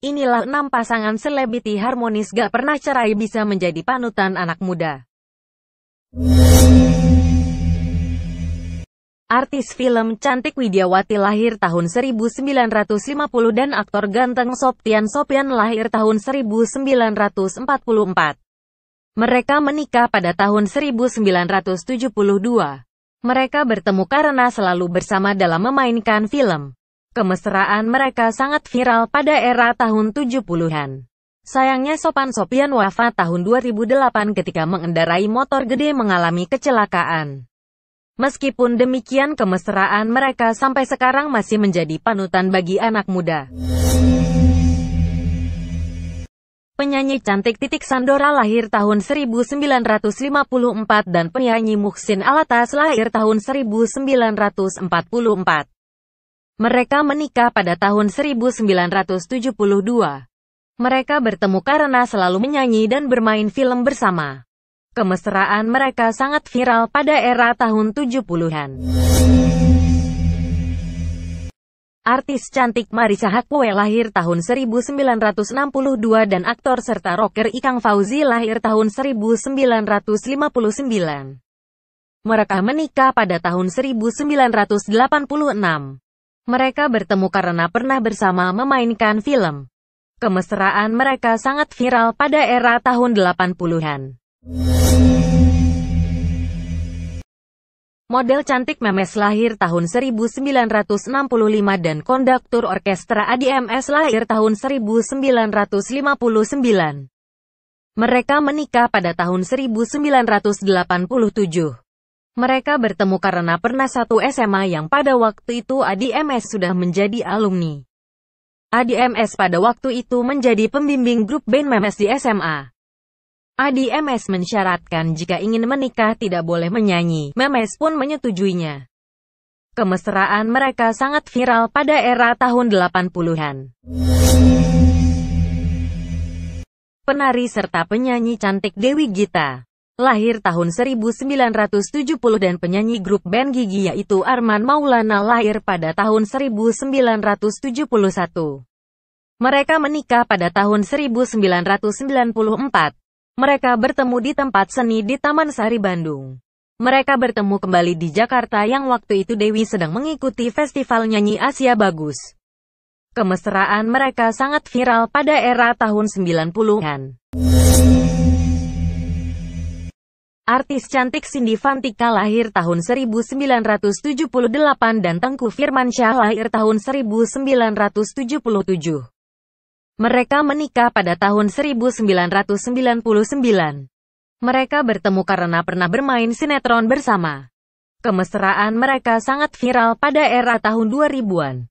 Inilah enam pasangan selebriti harmonis gak pernah cerai bisa menjadi panutan anak muda. Artis film cantik Widiawati lahir tahun 1950 dan aktor ganteng Sopian Sopian lahir tahun 1944. Mereka menikah pada tahun 1972. Mereka bertemu karena selalu bersama dalam memainkan film. Kemesraan mereka sangat viral pada era tahun 70-an. Sayangnya Sopan Sopian wafat tahun 2008 ketika mengendarai motor gede mengalami kecelakaan. Meskipun demikian kemesraan mereka sampai sekarang masih menjadi panutan bagi anak muda. Penyanyi cantik Titik Sandora lahir tahun 1954 dan penyanyi Muhsin Alatas lahir tahun 1944. Mereka menikah pada tahun 1972. Mereka bertemu karena selalu menyanyi dan bermain film bersama. Kemesraan mereka sangat viral pada era tahun 70-an. Artis cantik Marisa Hakwe lahir tahun 1962 dan aktor serta rocker Ikang Fauzi lahir tahun 1959. Mereka menikah pada tahun 1986. Mereka bertemu karena pernah bersama memainkan film. Kemesraan mereka sangat viral pada era tahun 80-an. Model cantik Memes lahir tahun 1965 dan konduktur orkestra Adms lahir tahun 1959. Mereka menikah pada tahun 1987. Mereka bertemu karena pernah satu SMA yang pada waktu itu Adi MS sudah menjadi alumni. Adi MS pada waktu itu menjadi pembimbing grup band Memes di SMA. Adi MS mensyaratkan jika ingin menikah tidak boleh menyanyi, Memes pun menyetujuinya. Kemesraan mereka sangat viral pada era tahun 80-an. Penari serta penyanyi cantik Dewi Gita lahir tahun 1970 dan penyanyi grup band Gigi yaitu Arman Maulana lahir pada tahun 1971. Mereka menikah pada tahun 1994. Mereka bertemu di tempat seni di Taman Sari Bandung. Mereka bertemu kembali di Jakarta yang waktu itu Dewi sedang mengikuti festival nyanyi Asia Bagus. Kemesraan mereka sangat viral pada era tahun 90-an. Artis cantik Cindy Fantika lahir tahun 1978 dan Tengku Firmansyah lahir tahun 1977. Mereka menikah pada tahun 1999. Mereka bertemu karena pernah bermain sinetron bersama. Kemesraan mereka sangat viral pada era tahun 2000-an.